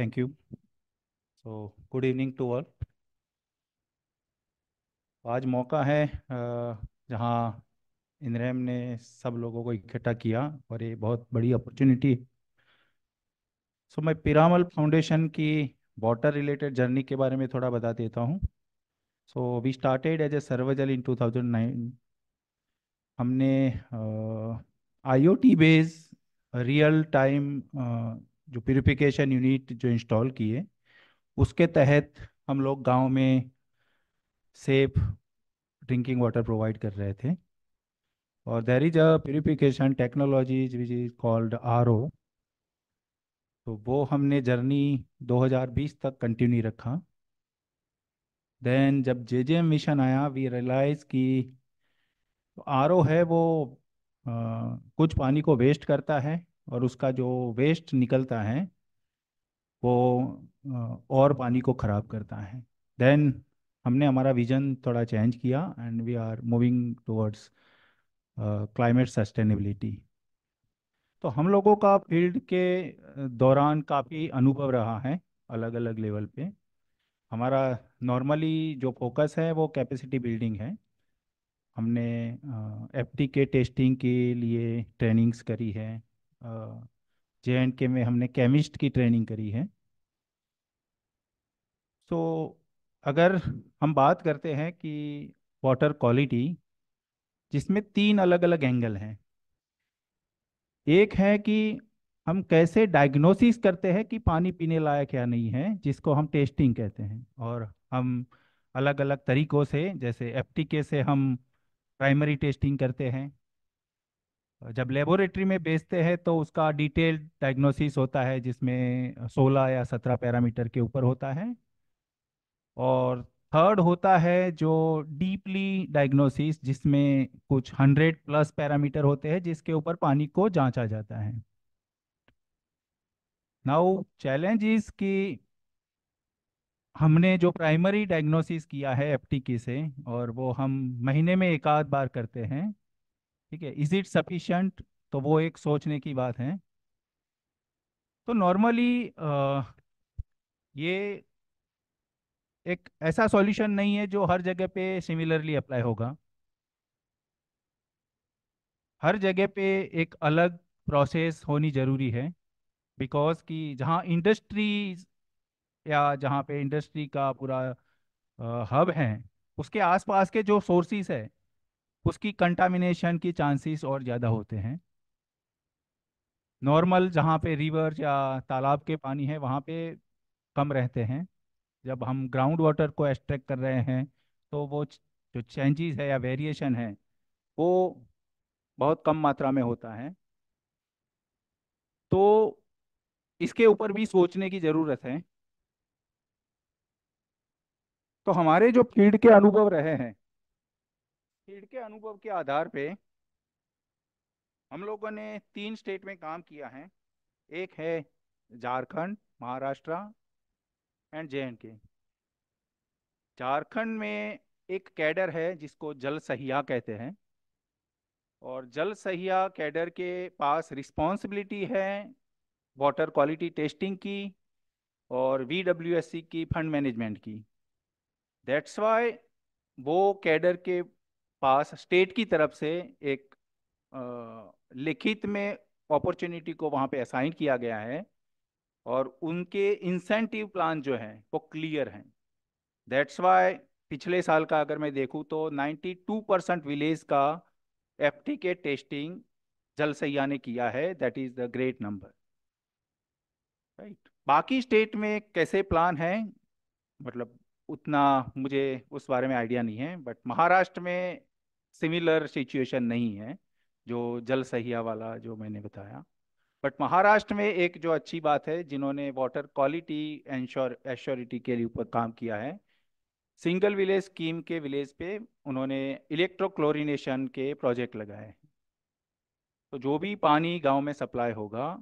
Thank you. So, good evening to all. आज मौका है जहाँ इंद्रैम ने सब लोगों को इकट्ठा किया और ये बहुत बड़ी अपॉर्चुनिटी सो so, मैं पिरामल फाउंडेशन की वाटर रिलेटेड जर्नी के बारे में थोड़ा बता देता हूँ so we started as a Sarvajal in 2009 हमने आईओटी बेस्ड रियल टाइम जो प्योरीफिकेशन यूनिट जो इंस्टॉल किए उसके तहत हम लोग गांव में सेफ ड्रिंकिंग वाटर प्रोवाइड कर रहे थे और there is a purification technology which is called R तो वो हमने जर्नी 2020 तक कंटिन्यू रखा देन जब जे जे एम मिशन आया वी रियलाइज कि आर है वो आ, कुछ पानी को वेस्ट करता है और उसका जो वेस्ट निकलता है वो और पानी को ख़राब करता है देन हमने हमारा विजन थोड़ा चेंज किया and we are moving towards climate sustainability तो हम लोगों का फील्ड के दौरान काफ़ी अनुभव रहा है अलग अलग लेवल पे हमारा नॉर्मली जो फोकस है वो कैपेसिटी बिल्डिंग है हमने एफ के टेस्टिंग के लिए ट्रेनिंग्स करी है जे एंड के में हमने केमिस्ट की ट्रेनिंग करी है तो अगर हम बात करते हैं कि वाटर क्वालिटी जिसमें तीन अलग अलग एंगल हैं एक है कि हम कैसे डायग्नोसिस करते हैं कि पानी पीने लायक या नहीं है जिसको हम टेस्टिंग कहते हैं और हम अलग अलग तरीक़ों से जैसे एफ से हम प्राइमरी टेस्टिंग करते हैं जब लेबोरेटरी में बेचते हैं तो उसका डिटेल्ड डायग्नोसिस होता है जिसमें 16 या 17 पैरामीटर के ऊपर होता है और थर्ड होता है जो डीपली डायग्नोसिस जिसमें कुछ 100 प्लस पैरामीटर होते हैं जिसके ऊपर पानी को जांचा जाता है नाउ चैलेंज इज कि हमने जो प्राइमरी डायग्नोसिस किया है एफटीके से और वो हम महीने में एक आध बार करते हैं ठीक है इज इट सफिशेंट तो वो एक सोचने की बात है तो नॉर्मली ये एक ऐसा सॉल्यूशन नहीं है जो हर जगह पे सिमिलरली अप्लाई होगा हर जगह पे एक अलग प्रोसेस होनी ज़रूरी है बिकॉज कि जहाँ इंडस्ट्री या जहाँ पे इंडस्ट्री का पूरा हब है उसके आसपास के जो सोर्सेस है उसकी कंटामिनेशन की चांसेस और ज़्यादा होते हैं नॉर्मल जहाँ पे रिवर या तालाब के पानी है वहाँ पे कम रहते हैं जब हम ग्राउंड वाटर को एक्सट्रैक्ट कर रहे हैं तो वो जो चेंजेस है या वेरिएशन है वो बहुत कम मात्रा में होता है तो इसके ऊपर भी सोचने की ज़रूरत है तो हमारे जो फील्ड के अनुभव रहे हैं फील्ड के अनुभव के आधार पे हम लोगों ने तीन स्टेट में काम किया है एक है Jharkhand Maharashtra and J and K Jharkhand में एक कैडर है जिसको जल सहिया कहते हैं और जल सहिया कैडर के पास रिस्पॉन्सिबिलिटी है वाटर क्वालिटी टेस्टिंग की और वी की फंड मैनेजमेंट की दैट्स वाई वो कैडर के पास स्टेट की तरफ से एक लिखित में अपॉर्चुनिटी को वहाँ पे असाइन किया गया है और उनके इंसेंटिव प्लान जो हैं वो क्लियर हैं दैट्स वाई पिछले साल का अगर मैं देखूँ तो 92 परसेंट विलेज का F K testing Jal Sahiya ने किया है that is the great number right बाकी स्टेट में कैसे प्लान है मतलब उतना मुझे उस बारे में आइडिया नहीं है बट महाराष्ट्र में सिमिलर सिचुएशन नहीं है जो जल सहिया वाला जो मैंने बताया बट महाराष्ट्र में एक जो अच्छी बात है जिन्होंने वाटर क्वालिटी एंश्योर एश्योरिटी के ऊपर काम किया है सिंगल विलेज स्कीम के विलेज पे उन्होंने इलेक्ट्रोक्लोरिनेशन के प्रोजेक्ट लगाए हैं तो जो भी पानी गांव में सप्लाई होगा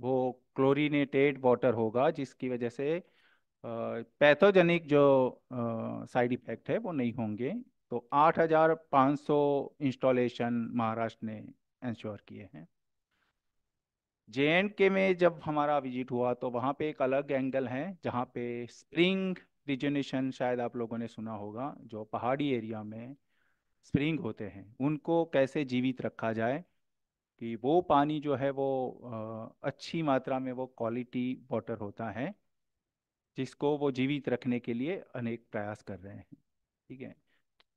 वो क्लोरिनेटेड वाटर होगा जिसकी वजह से पैथोजेनिक जो साइड इफेक्ट है वो नहीं होंगे तो 8,500 इंस्टॉलेशन महाराष्ट्र ने इंश्योर किए हैं जे के में जब हमारा विजिट हुआ तो वहाँ पे एक अलग एंगल है जहाँ पे स्प्रिंग रिजनेशन शायद आप लोगों ने सुना होगा जो पहाड़ी एरिया में स्प्रिंग होते हैं उनको कैसे जीवित रखा जाए कि वो पानी जो है वो अच्छी मात्रा में वो क्वालिटी वाटर होता है जिसको वो जीवित रखने के लिए अनेक प्रयास कर रहे हैं ठीक है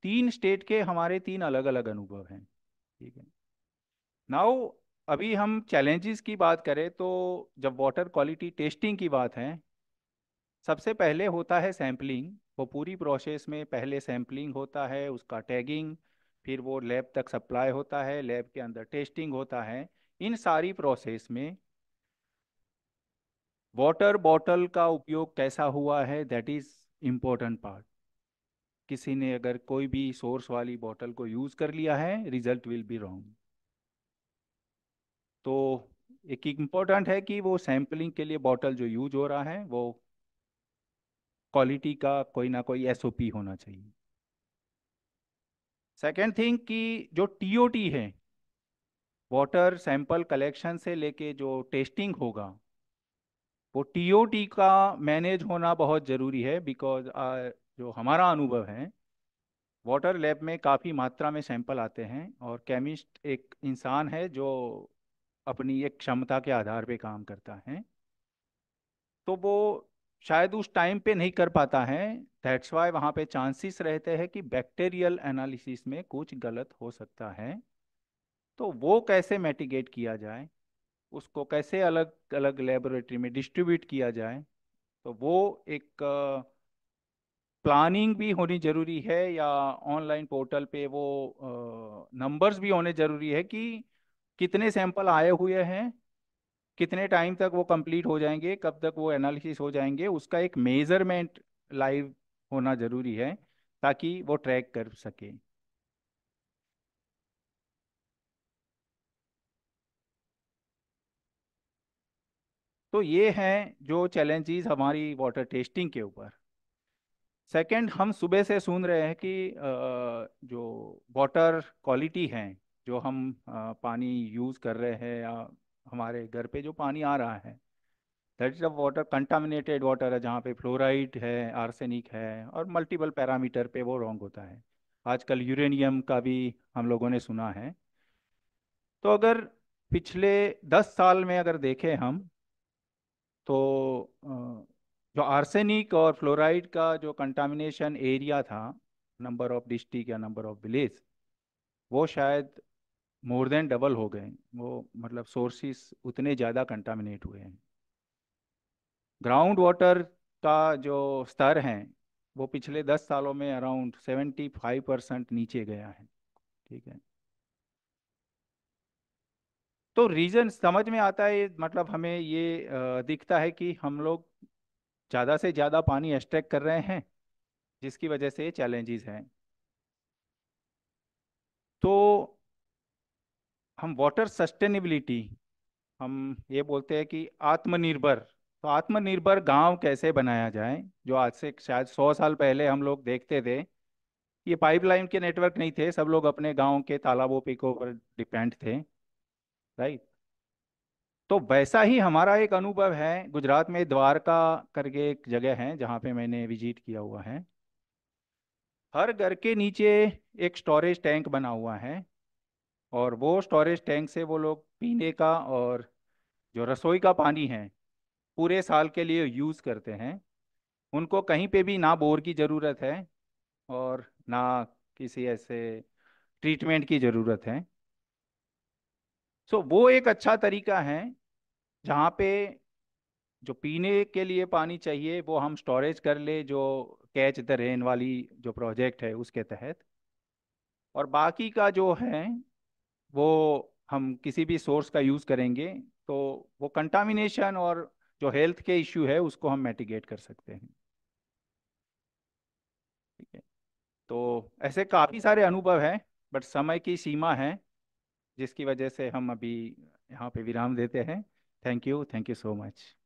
तीन स्टेट के हमारे तीन अलग अलग अनुभव हैं ठीक है नाउ अभी हम चैलेंजेस की बात करें तो जब वाटर क्वालिटी टेस्टिंग की बात है सबसे पहले होता है सैम्पलिंग वो पूरी प्रोसेस में पहले सैम्पलिंग होता है उसका टैगिंग फिर वो लैब तक सप्लाई होता है लैब के अंदर टेस्टिंग होता है इन सारी प्रोसेस में वाटर बॉटल का उपयोग कैसा हुआ है दैट इज इम्पोर्टेंट पार्ट किसी ने अगर कोई भी सोर्स वाली बॉटल को यूज कर लिया है रिजल्ट विल बी रॉन्ग तो एक इम्पॉर्टेंट है कि वो सैम्पलिंग के लिए बॉटल जो यूज हो रहा है वो क्वालिटी का कोई ना कोई एसओपी होना चाहिए सेकेंड थिंग कि जो टीओटी है वाटर सैंपल कलेक्शन से लेके जो टेस्टिंग होगा वो टीओटी का मैनेज होना बहुत ज़रूरी है बिकॉज जो हमारा अनुभव है वाटर लैब में काफ़ी मात्रा में सैंपल आते हैं और केमिस्ट एक इंसान है जो अपनी एक क्षमता के आधार पे काम करता है तो वो शायद उस टाइम पे नहीं कर पाता है दैट्स वाई वहाँ पे चांसेस रहते हैं कि बैक्टीरियल एनालिसिस में कुछ गलत हो सकता है तो वो कैसे मेटिगेट किया जाए उसको कैसे अलग अलग लेबोरेटरी में डिस्ट्रीब्यूट किया जाए तो वो एक प्लानिंग भी होनी जरूरी है या ऑनलाइन पोर्टल पे वो नंबर्स भी होने जरूरी है कि कितने सैंपल आए हुए हैं कितने टाइम तक वो कंप्लीट हो जाएंगे कब तक वो एनालिसिस हो जाएंगे उसका एक मेजरमेंट लाइव होना जरूरी है ताकि वो ट्रैक कर सके तो ये हैं जो चैलेंजेस हमारी वाटर टेस्टिंग के ऊपर सेकंड हम सुबह से सुन रहे हैं कि जो वाटर क्वालिटी है जो हम पानी यूज़ कर रहे हैं या हमारे घर पे जो पानी आ रहा है that is a water contaminated water है जहाँ पे फ्लोराइड है आर्सेनिक है और मल्टीपल पैरामीटर पे वो रॉन्ग होता है आजकल यूरेनियम का भी हम लोगों ने सुना है तो अगर पिछले दस साल में अगर देखें हम तो तो आर्सेनिक और फ्लोराइड का जो कंटामिनेशन एरिया था नंबर ऑफ डिस्ट्रिक्ट या नंबर ऑफ विलेज वो शायद मोर देन डबल हो गए वो मतलब सोर्सेस उतने ज़्यादा कंटामिनेट हुए हैं ग्राउंड वाटर का जो स्तर है वो पिछले दस सालों में अराउंड सेवेंटी फाइव परसेंट नीचे गया है ठीक है तो रीज़न समझ में आता है मतलब हमें ये दिखता है कि हम लोग ज़्यादा से ज़्यादा पानी एक्सट्रैक्ट कर रहे हैं जिसकी वजह से ये चैलेंजेस हैं तो हम वाटर सस्टेनेबिलिटी हम ये बोलते हैं कि आत्मनिर्भर तो आत्मनिर्भर गांव कैसे बनाया जाए जो आज से शायद सौ साल पहले हम लोग देखते थे ये पाइपलाइन के नेटवर्क नहीं थे सब लोग अपने गांव के तालाबों पे को डिपेंड थे राइट तो वैसा ही हमारा एक अनुभव है गुजरात में द्वारका करके एक जगह है जहाँ पे मैंने विजिट किया हुआ है हर घर के नीचे एक स्टोरेज टैंक बना हुआ है और वो स्टोरेज टैंक से वो लोग पीने का और जो रसोई का पानी है पूरे साल के लिए यूज़ करते हैं उनको कहीं पे भी ना बोर की ज़रूरत है और ना किसी ऐसे ट्रीटमेंट की ज़रूरत है सो so, वो एक अच्छा तरीका है जहाँ पे जो पीने के लिए पानी चाहिए वो हम स्टोरेज कर ले जो कैच द रेन वाली जो प्रोजेक्ट है उसके तहत और बाकी का जो है वो हम किसी भी सोर्स का यूज़ करेंगे तो वो कंटामिनेशन और जो हेल्थ के इश्यू है उसको हम मेटिगेट कर सकते हैं ठीक है तो ऐसे काफ़ी सारे अनुभव हैं बट समय की सीमा है जिसकी वजह से हम अभी यहाँ पे विराम देते हैं thank you thank you so much